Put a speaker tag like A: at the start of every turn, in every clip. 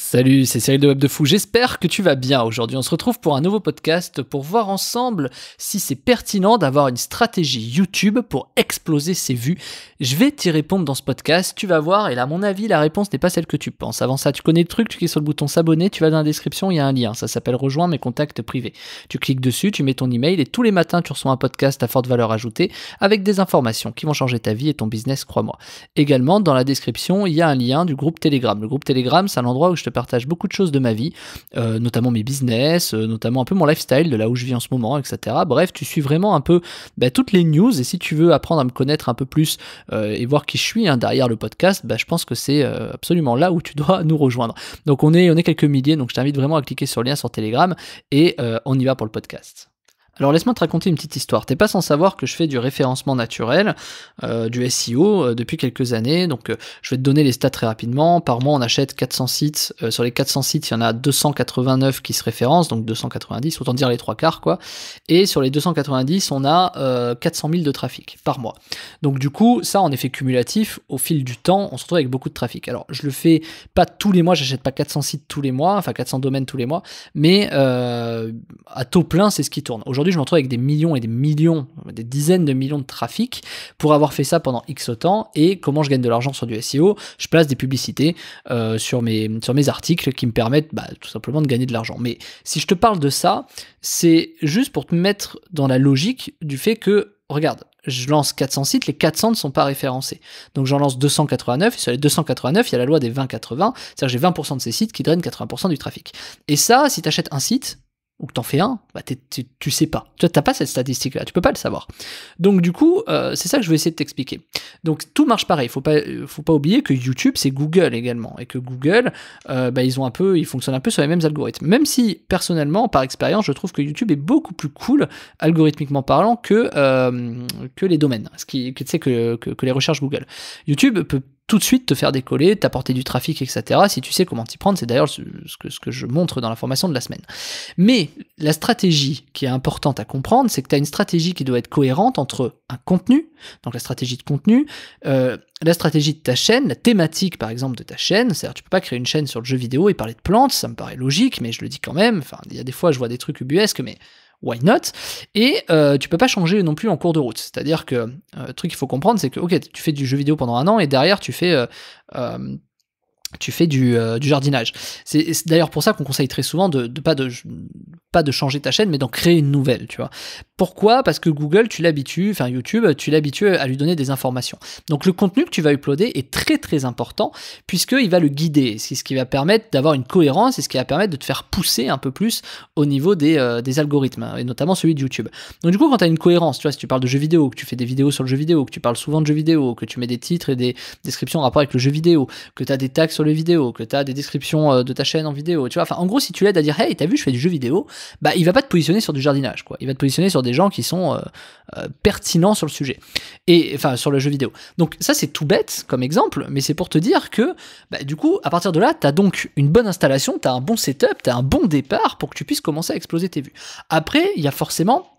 A: Salut, c'est Cyril de Web de Fou. J'espère que tu vas bien. Aujourd'hui, on se retrouve pour un nouveau podcast pour voir ensemble si c'est pertinent d'avoir une stratégie YouTube pour exploser ses vues. Je vais t'y répondre dans ce podcast. Tu vas voir. Et là, à mon avis, la réponse n'est pas celle que tu penses. Avant ça, tu connais le truc. Tu cliques sur le bouton s'abonner. Tu vas dans la description. Il y a un lien. Ça s'appelle Rejoins mes contacts privés. Tu cliques dessus. Tu mets ton email et tous les matins, tu reçois un podcast à forte valeur ajoutée avec des informations qui vont changer ta vie et ton business, crois-moi. Également, dans la description, il y a un lien du groupe Telegram. Le groupe Telegram, c'est l'endroit où je te je partage beaucoup de choses de ma vie, euh, notamment mes business, euh, notamment un peu mon lifestyle, de là où je vis en ce moment, etc. Bref, tu suis vraiment un peu bah, toutes les news. Et si tu veux apprendre à me connaître un peu plus euh, et voir qui je suis hein, derrière le podcast, bah, je pense que c'est absolument là où tu dois nous rejoindre. Donc on est, on est quelques milliers, donc je t'invite vraiment à cliquer sur le lien sur Telegram et on y va pour le podcast. Alors laisse-moi te raconter une petite histoire. T'es pas sans savoir que je fais du référencement naturel, euh, du SEO, euh, depuis quelques années. Donc euh, je vais te donner les stats très rapidement. Par mois, on achète 400 sites. sur les 400 sites, il y en a 289 qui se référencent, donc 290, autant dire les trois quarts, quoi. Et sur les 290, on a 400 000 de trafic par mois. Donc du coup, ça, en effet cumulatif, au fil du temps, on se retrouve avec beaucoup de trafic. Alors je le fais pas tous les mois, j'achète pas 400 sites tous les mois, enfin 400 domaines tous les mois, mais à taux plein, c'est ce qui tourne. Aujourd'hui, je me retrouve avec des millions et des millions, des dizaines de millions de trafic pour avoir fait ça pendant X temps. Et comment je gagne de l'argent sur du SEO Je place des publicités euh, sur, mes, articles qui me permettent bah, tout simplement de gagner de l'argent. Mais si je te parle de ça, c'est juste pour te mettre dans la logique du fait que, regarde, je lance 400 sites, les 400 ne sont pas référencés. Donc j'en lance 289, et sur les 289, il y a la loi des 20-80, c'est-à-dire j'ai 20% de ces sites qui drainent 80% du trafic. Et ça, si tu achètes un site, ou que t'en fais un, bah tu sais pas. Tu n'as pas cette statistique-là, tu peux pas le savoir. Donc du coup, euh, c'est ça que je vais essayer de t'expliquer. Donc tout marche pareil. Faut pas, euh, faut pas oublier que YouTube c'est Google également et que Google, euh, bah, ils ont un peu, ils fonctionnent un peu sur les mêmes algorithmes. Même si personnellement, par expérience, je trouve que YouTube est beaucoup plus cool algorithmiquement parlant que que les domaines, ce qui, que, que, que, que les recherches Google. YouTube peut tout de suite te faire décoller, t'apporter du trafic, etc. Si tu sais comment t'y prendre, c'est d'ailleurs ce, que, ce que je montre dans la formation de la semaine. Mais la stratégie qui est importante à comprendre, c'est que tu as une stratégie qui doit être cohérente entre un contenu, donc la stratégie de contenu, euh, la stratégie de ta chaîne, la thématique par exemple de ta chaîne, c'est-à-dire tu peux pas créer une chaîne sur le jeu vidéo et parler de plantes, ça me paraît logique, mais je le dis quand même, enfin il y a des fois je vois des trucs ubuesques, mais why not Et euh, tu peux pas changer non plus en cours de route. C'est-à-dire que le euh, truc qu'il faut comprendre, c'est que ok, tu fais du jeu vidéo pendant un an et derrière tu fais euh, tu fais du, euh, jardinage. C'est d'ailleurs pour ça qu'on conseille très souvent de, de, pas de pas de changer ta chaîne, mais d'en créer une nouvelle, tu vois. Pourquoi Parce que Google, tu l'habitues, enfin YouTube, tu l'habitues à lui donner des informations. Donc le contenu que tu vas uploader est très très important, puisqu'il va le guider. C'est ce qui va permettre d'avoir une cohérence et ce qui va permettre de te faire pousser un peu plus au niveau des, euh, des algorithmes, hein, et notamment celui de YouTube. Donc du coup, quand tu as une cohérence, tu vois, si tu parles de jeux vidéo, que tu fais des vidéos sur le jeu vidéo, que tu parles souvent de jeux vidéo, que tu mets des titres et des descriptions en rapport avec le jeu vidéo, que tu as des taxes les vidéos, que tu as des descriptions euh, de ta chaîne en vidéo, tu vois. en gros, si tu l'aides à dire, hey, t'as vu, je fais du jeu vidéo, bah, il va pas te positionner sur du jardinage, quoi. Il va te positionner sur des gens qui sont euh, euh, pertinents sur le sujet. Et, enfin, sur le jeu vidéo. Donc, ça, c'est tout bête comme exemple, mais c'est pour te dire que, bah, du coup, à partir de là, tu as donc une bonne installation, tu as un bon setup, tu as un bon départ pour que tu puisses commencer à exploser tes vues. Après, il y a forcément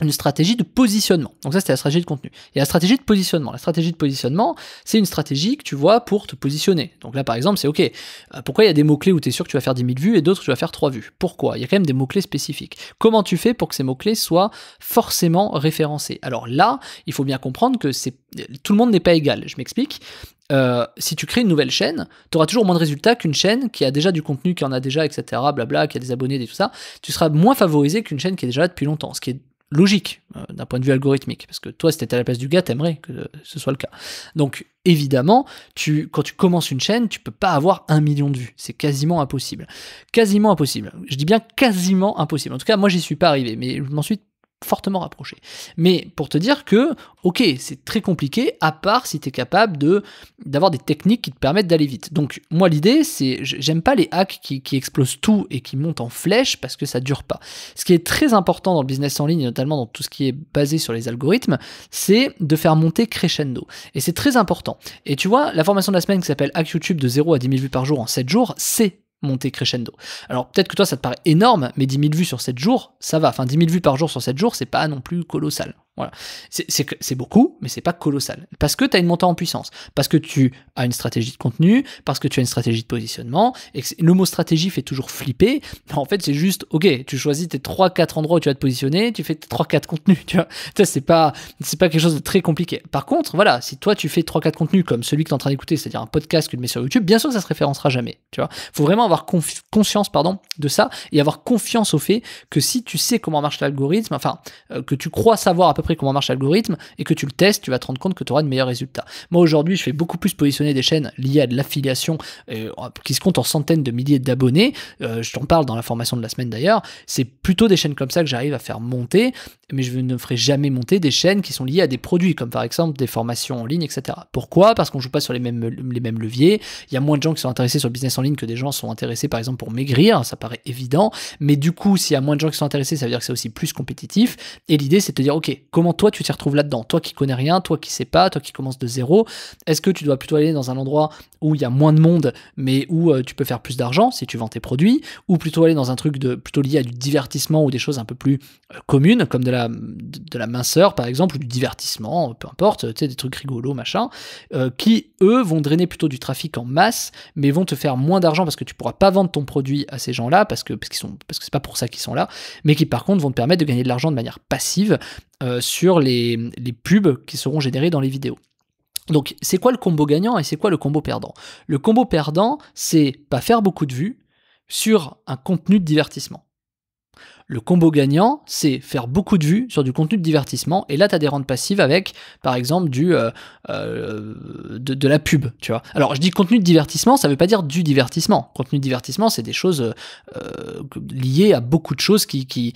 A: une stratégie de positionnement. Donc ça, c'était la stratégie de contenu. Et la stratégie de positionnement. La stratégie de positionnement, c'est une stratégie que tu vois pour te positionner. Donc là, par exemple, c'est OK, euh, pourquoi il y a des mots-clés où tu es sûr que tu vas faire 10 000 vues et d'autres où tu vas faire 3 vues Pourquoi Il y a quand même des mots-clés spécifiques. Comment tu fais pour que ces mots-clés soient forcément référencés Alors là, il faut bien comprendre que c'est tout le monde n'est pas égal. Je m'explique. Euh, si tu crées une nouvelle chaîne, tu auras toujours moins de résultats qu'une chaîne qui a déjà du contenu, qui en a déjà, etc., blabla, qui a des abonnés, et tout ça. Tu seras moins favorisé qu'une chaîne qui est déjà depuis longtemps, ce qui est logique euh, d'un point de vue algorithmique, parce que toi, si t'étais à la place du gars, t'aimerais que euh, ce soit le cas. Donc, évidemment, tu, quand tu commences une chaîne, tu peux pas avoir un million de vues. C'est quasiment impossible. Quasiment impossible. Je dis bien quasiment impossible. En tout cas, moi, j'y suis pas arrivé, mais je suis fortement rapproché, Mais pour te dire que, ok, c'est très compliqué, à part si tu es capable de, d'avoir des techniques qui te permettent d'aller vite. Donc, moi, l'idée, c'est, j'aime pas les hacks qui, qui, explosent tout et qui montent en flèche parce que ça dure pas. Ce qui est très important dans le business en ligne, et notamment dans tout ce qui est basé sur les algorithmes, c'est de faire monter crescendo. Et c'est très important. Et tu vois, la formation de la semaine qui s'appelle Hack YouTube de 0 à 10 000 vues par jour en 7 jours, c'est monter crescendo. Alors peut-être que toi ça te paraît énorme, mais 10 000 vues sur 7 jours, ça va. Enfin 10 000 vues par jour sur 7 jours, c'est pas non plus colossal. Voilà. C'est beaucoup, mais c'est pas colossal. Parce que tu as une montée en puissance, parce que tu as une stratégie de contenu, parce que tu as une stratégie de positionnement, et le mot stratégie fait toujours flipper. en fait, c'est juste, ok, tu choisis tes 3-4 endroits où tu vas te positionner, tu fais tes 3-4 contenus, tu vois. c'est pas, pas quelque chose de très compliqué. Par contre, voilà, si toi tu fais 3-4 contenus comme celui que tu es en train d'écouter, c'est-à-dire un podcast que tu mets sur YouTube, bien sûr que ça se référencera jamais, tu vois. Faut vraiment avoir conscience, pardon, de ça, et avoir confiance au fait que si tu sais comment marche l'algorithme, enfin, euh, que tu crois savoir à peu comment marche l'algorithme et que tu le testes, tu vas te rendre compte que tu auras de meilleurs résultats. Moi aujourd'hui, je fais beaucoup plus positionner des chaînes liées à de l'affiliation euh, qui se compte en centaines de milliers d'abonnés. Euh, je t'en parle dans la formation de la semaine d'ailleurs. C'est plutôt des chaînes comme ça que j'arrive à faire monter, mais je ne ferai jamais monter des chaînes qui sont liées à des produits comme par exemple des formations en ligne, etc. Pourquoi Parce qu'on joue pas sur les mêmes, les mêmes leviers. Il y a moins de gens qui sont intéressés sur le business en ligne que des gens sont intéressés par exemple pour maigrir, ça paraît évident. Mais du coup, s'il y a moins de gens qui sont intéressés, ça veut dire que c'est aussi plus compétitif. Et l'idée, c'est de dire, ok, comment toi tu t'y retrouves là-dedans Toi qui connais rien, toi qui sais pas, toi qui commences de zéro, est-ce que tu dois plutôt aller dans un endroit où il y a moins de monde mais où euh, tu peux faire plus d'argent si tu vends tes produits ou plutôt aller dans un truc de plutôt lié à du divertissement ou des choses un peu plus euh, communes comme de la de la minceur par exemple ou du divertissement, euh, peu importe, tu sais des trucs rigolos machin qui eux vont drainer plutôt du trafic en masse mais vont te faire moins d'argent parce que tu pourras pas vendre ton produit à ces gens-là parce que parce qu'ils sont parce que c'est pas pour ça qu'ils sont là mais qui par contre vont te permettre de gagner de l'argent de manière passive euh, sur les, les pubs qui seront générées dans les vidéos. Donc c'est quoi le combo gagnant et c'est quoi le combo perdant Le combo perdant, c'est pas faire beaucoup de vues sur un contenu de divertissement. Le combo gagnant, c'est faire beaucoup de vues sur du contenu de divertissement. Et là, tu as des rentes passives avec, par exemple, du, euh, euh, de, la pub. Tu vois. Alors, je dis contenu de divertissement, ça ne veut pas dire du divertissement. Contenu de divertissement, c'est des choses euh, liées à beaucoup de choses qui.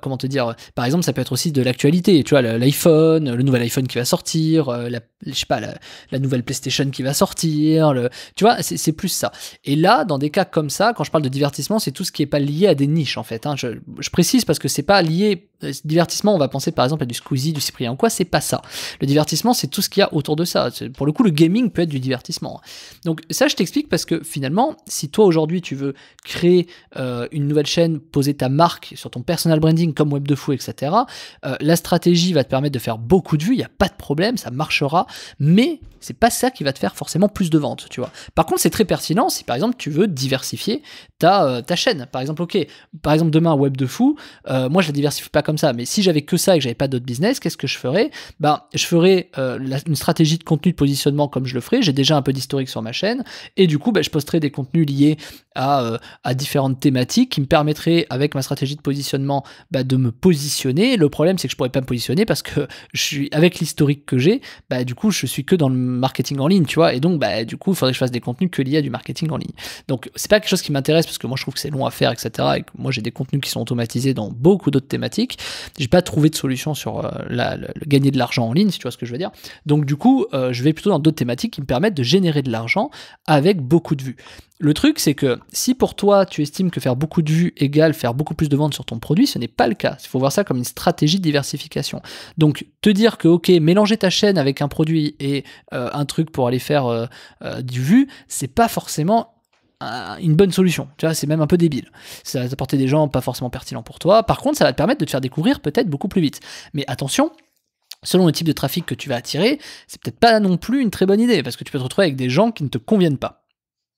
A: comment te dire Par exemple, ça peut être aussi de l'actualité. Tu vois, l'iPhone, le nouvel iPhone qui va sortir, la, je sais pas, la, nouvelle PlayStation qui va sortir. Le, tu vois, c'est plus ça. Et là, dans des cas comme ça, quand je parle de divertissement, c'est tout ce qui est pas lié à des niches, en fait. Hein. je précise parce que c'est pas lié euh, divertissement, on va penser par exemple à du Squeezie, du Cyprien quoi, c'est pas ça. Le divertissement, c'est tout ce qu'il y a autour de ça. Pour le coup, le gaming peut être du divertissement. Donc ça, je t'explique parce que finalement, si toi aujourd'hui tu veux créer euh, une nouvelle chaîne, poser ta marque sur ton personal branding comme Web de Fou, etc., euh, la stratégie va te permettre de faire beaucoup de vues, il n'y a pas de problème, ça marchera, mais c'est pas ça qui va te faire forcément plus de ventes, tu vois. Par contre, c'est très pertinent si par exemple tu veux diversifier ta, ta chaîne. Par exemple, ok, par exemple demain, Web de Fou, moi je la diversifie pas comme ça. Mais si j'avais que ça et que j'avais pas d'autres business, qu'est-ce que je ferais Ben, je ferais euh, une stratégie de contenu de positionnement comme je le ferais. J'ai déjà un peu d'historique sur ma chaîne et du coup, ben, je posterais des contenus liés euh, à, différentes thématiques qui me permettraient, avec ma stratégie de positionnement, ben, de me positionner. Le problème, c'est que je pourrais pas me positionner parce que je suis avec l'historique que j'ai, bah du coup, je suis que dans le marketing en ligne, tu vois. Et donc, bah du coup, il faudrait que je fasse des contenus que liés à du marketing en ligne. Donc, c'est pas quelque chose qui m'intéresse parce que moi, je trouve que c'est long à faire, etc. Et moi, j'ai des contenus qui sont automatisés dans beaucoup d'autres thématiques j'ai pas trouvé de solution sur euh, le, gagner de l'argent en ligne, si tu vois ce que je veux dire. Donc, du coup, euh, je vais plutôt dans d'autres thématiques qui me permettent de générer de l'argent avec beaucoup de vues. Le truc, c'est que si pour toi, tu estimes que faire beaucoup de vues égale faire beaucoup plus de ventes sur ton produit, ce n'est pas le cas. Il faut voir ça comme une stratégie de diversification. Donc, te dire que, OK, mélanger ta chaîne avec un produit et euh, un truc pour aller faire du vu, c'est pas forcément une bonne solution. Tu vois, c'est même un peu débile. Ça va t'apporter des gens pas forcément pertinents pour toi. Par contre, ça va te permettre de te faire découvrir peut-être beaucoup plus vite. Mais attention, selon le type de trafic que tu vas attirer, c'est peut-être pas non plus une très bonne idée parce que tu peux te retrouver avec des gens qui ne te conviennent pas.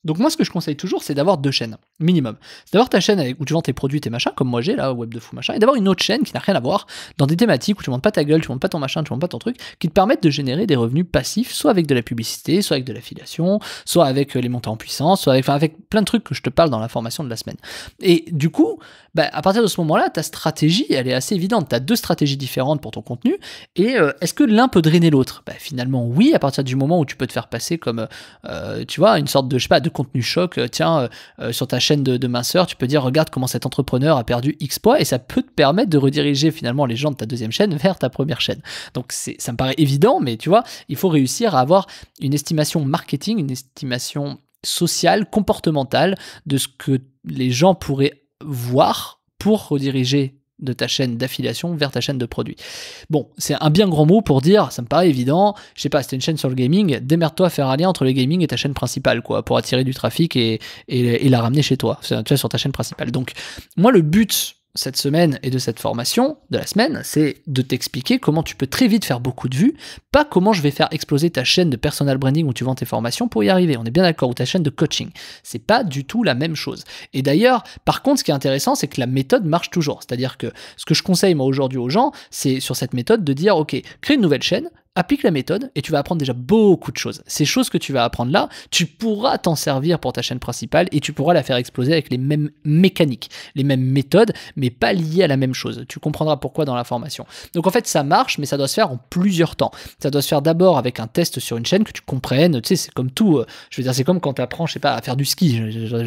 A: Donc moi, ce que je conseille toujours, c'est d'avoir deux chaînes minimum. d'avoir ta chaîne où tu vends tes produits, tes machins, comme moi j'ai là, Web de Fou, machin, et d'avoir une autre chaîne qui n'a rien à voir, dans des thématiques où tu montes pas ta gueule, tu montes pas ton machin, tu montes pas ton truc, qui te permettent de générer des revenus passifs, soit avec de la publicité, soit avec de l'affiliation, soit avec euh, les montants en puissance, soit avec, plein de trucs que je te parle dans la formation de la semaine. Et du coup, bah, à partir de ce moment-là, ta stratégie, elle est assez évidente. Tu as deux stratégies différentes pour ton contenu, et euh, est-ce que l'un peut drainer l'autre bah, Finalement, oui, à partir du moment où tu peux te faire passer comme, euh, tu vois, une sorte de, je pas, de contenu choc, tiens, sur ta chaîne, chaîne de, de minceur, tu peux dire regarde comment cet entrepreneur a perdu X poids et ça peut te permettre de rediriger finalement les gens de ta deuxième chaîne vers ta première chaîne. Donc ça me paraît évident, mais tu vois, il faut réussir à avoir une estimation marketing, une estimation sociale, comportementale de ce que les gens pourraient voir pour rediriger de ta chaîne d'affiliation vers ta chaîne de produits. Bon, c'est un bien grand mot pour dire, ça me paraît évident, je sais pas, c'était une chaîne sur le gaming, démerde-toi à faire un lien entre le gaming et ta chaîne principale, quoi, pour attirer du trafic et, la ramener chez toi, tu sur ta chaîne principale. Donc, moi, le but cette semaine et de cette formation, de la semaine, c'est de t'expliquer comment tu peux très vite faire beaucoup de vues, pas comment je vais faire exploser ta chaîne de personal branding où tu vends tes formations pour y arriver, on est bien d'accord, ou ta chaîne de coaching. C'est pas du tout la même chose. Et d'ailleurs, par contre, ce qui est intéressant, c'est que la méthode marche toujours. C'est-à-dire que ce que je conseille moi aujourd'hui aux gens, c'est sur cette méthode de dire, ok, crée une nouvelle chaîne, applique la méthode et tu vas apprendre déjà beaucoup de choses. Ces choses que tu vas apprendre là, tu pourras t'en servir pour ta chaîne principale et tu pourras la faire exploser avec les mêmes mécaniques, les mêmes méthodes, mais pas liées à la même chose. Tu comprendras pourquoi dans la formation. Donc en fait, ça marche, mais ça doit se faire en plusieurs temps. Ça doit se faire d'abord avec un test sur une chaîne que tu comprennes. Tu sais, c'est comme tout. Euh, je veux dire, c'est comme quand tu apprends, je sais pas, à faire du ski.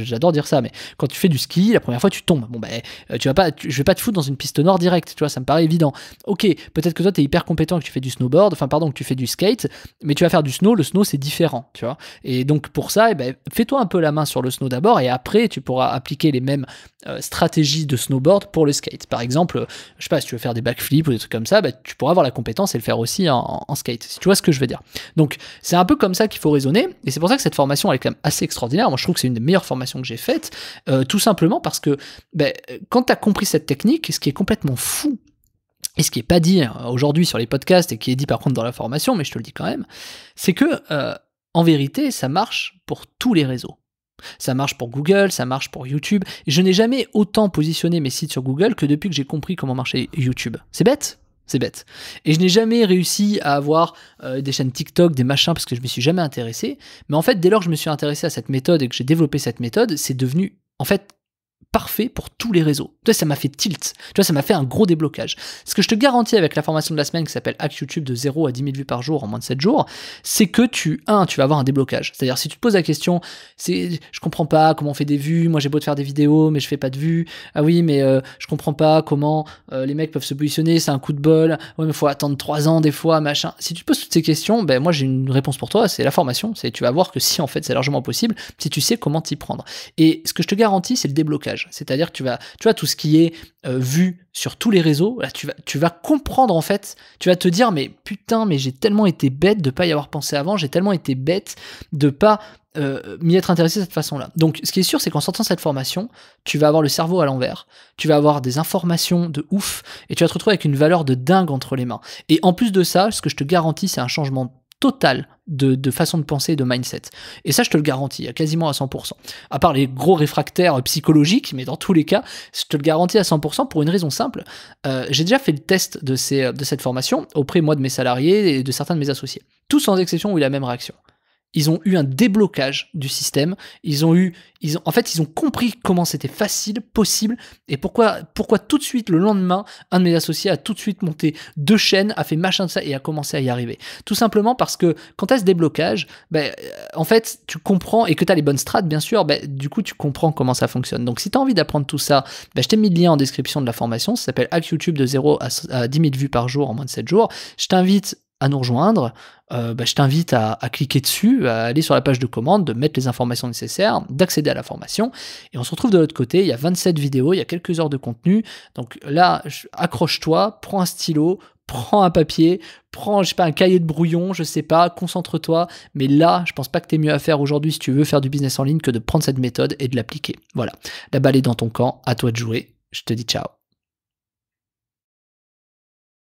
A: J'adore dire ça, mais quand tu fais du ski, la première fois, tu tombes. Bon, ben, euh, tu vas pas, je vais pas te foutre dans une piste noire directe, tu vois, ça me paraît évident. Ok, peut-être que toi, tu es hyper compétent et que tu fais du snowboard. Enfin, donc tu fais du skate, mais tu vas faire du snow, le snow c'est différent, tu vois. Et donc pour ça, eh ben, fais-toi un peu la main sur le snow d'abord et après tu pourras appliquer les mêmes euh, stratégies de snowboard pour le skate. Par exemple, euh, je sais pas, si tu veux faire des backflips ou des trucs comme ça, bah, tu pourras avoir la compétence et le faire aussi en, skate, si tu vois ce que je veux dire. Donc c'est un peu comme ça qu'il faut raisonner et c'est pour ça que cette formation est quand même assez extraordinaire. Moi je trouve que c'est une des meilleures formations que j'ai faites, euh, tout simplement parce que ben, quand tu as compris cette technique, ce qui est complètement fou et ce qui n'est pas dit euh, aujourd'hui sur les podcasts et qui est dit par contre dans la formation, mais je te le dis quand même, c'est que euh, en vérité, ça marche pour tous les réseaux. Ça marche pour Google, ça marche pour YouTube. je n'ai jamais autant positionné mes sites sur Google que depuis que j'ai compris comment marchait YouTube. C'est bête, c'est bête. Et je n'ai jamais réussi à avoir euh, des chaînes TikTok, des machins, parce que je ne me suis jamais intéressé. Mais en fait, dès lors que je me suis intéressé à cette méthode et que j'ai développé cette méthode, c'est devenu en fait parfait pour tous les réseaux. Tu vois, ça m'a fait tilt. Tu vois, ça m'a fait un gros déblocage. Ce que je te garantis avec la formation de la semaine qui s'appelle Hack YouTube de 0 à 10 000 vues par jour en moins de 7 jours, c'est que tu, un, tu vas avoir un déblocage. C'est-à-dire, si tu te poses la question, c'est, je comprends pas comment on fait des vues, moi j'ai beau te faire des vidéos, mais je fais pas de vues. Ah oui, mais euh, je comprends pas comment euh, les mecs peuvent se positionner, c'est un coup de bol. Ouais, mais faut attendre 3 ans des fois, machin. Si tu te poses toutes ces questions, ben moi j'ai une réponse pour toi, c'est la formation. C'est, tu vas voir que si en fait c'est largement possible, si tu sais comment t'y prendre. Et ce que je te garantis, c'est le déblocage. C'est-à-dire que tu vas, tu vois, tout ce qui est euh, vu sur tous les réseaux, tu vas, tu vas comprendre en fait, tu vas te dire, mais putain, mais j'ai tellement été bête de pas y avoir pensé avant, j'ai tellement été bête de pas euh, m'y être intéressé de cette façon-là. Donc, ce qui est sûr, c'est qu'en sortant cette formation, tu vas avoir le cerveau à l'envers, tu vas avoir des informations de ouf, et tu vas te retrouver avec une valeur de dingue entre les mains. Et en plus de ça, ce que je te garantis, c'est un changement total de, façon de penser, de mindset. Et ça, je te le garantis, à quasiment à 100%. À part les gros réfractaires psychologiques, mais dans tous les cas, je te le garantis à 100% pour une raison simple. Euh, j'ai déjà fait le test de, ces, de cette formation auprès, moi, de mes salariés et de certains de mes associés. Tous sans exception ont eu la même réaction ils ont eu un déblocage du système. Ils ont eu, ils en fait, ils ont compris comment c'était facile, possible, et pourquoi, pourquoi tout de suite le lendemain, un de mes associés a tout de suite monté deux chaînes, a fait machin de ça et a commencé à y arriver. Tout simplement parce que quand tu as ce déblocage, ben, euh, en fait, tu comprends et que tu as les bonnes strates, bien sûr, ben, du coup, tu comprends comment ça fonctionne. Donc, si tu as envie d'apprendre tout ça, ben, je t'ai mis le lien en description de la formation. Ça s'appelle Hack YouTube de 0 à 10 000 vues par jour en moins de 7 jours. Je t'invite à nous rejoindre, euh, bah, je t'invite à, cliquer dessus, à aller sur la page de commande, de mettre les informations nécessaires, d'accéder à la formation. Et on se retrouve de l'autre côté, il y a 27 vidéos, il y a quelques heures de contenu. Donc là, accroche-toi, prends un stylo, prends un papier, prends, je sais pas, un cahier de brouillon, je sais pas, concentre-toi. Mais là, je pense pas que tu es mieux à faire aujourd'hui si tu veux faire du business en ligne que de prendre cette méthode et de l'appliquer. Voilà. La balle est dans ton camp, à toi de jouer. Je te dis ciao.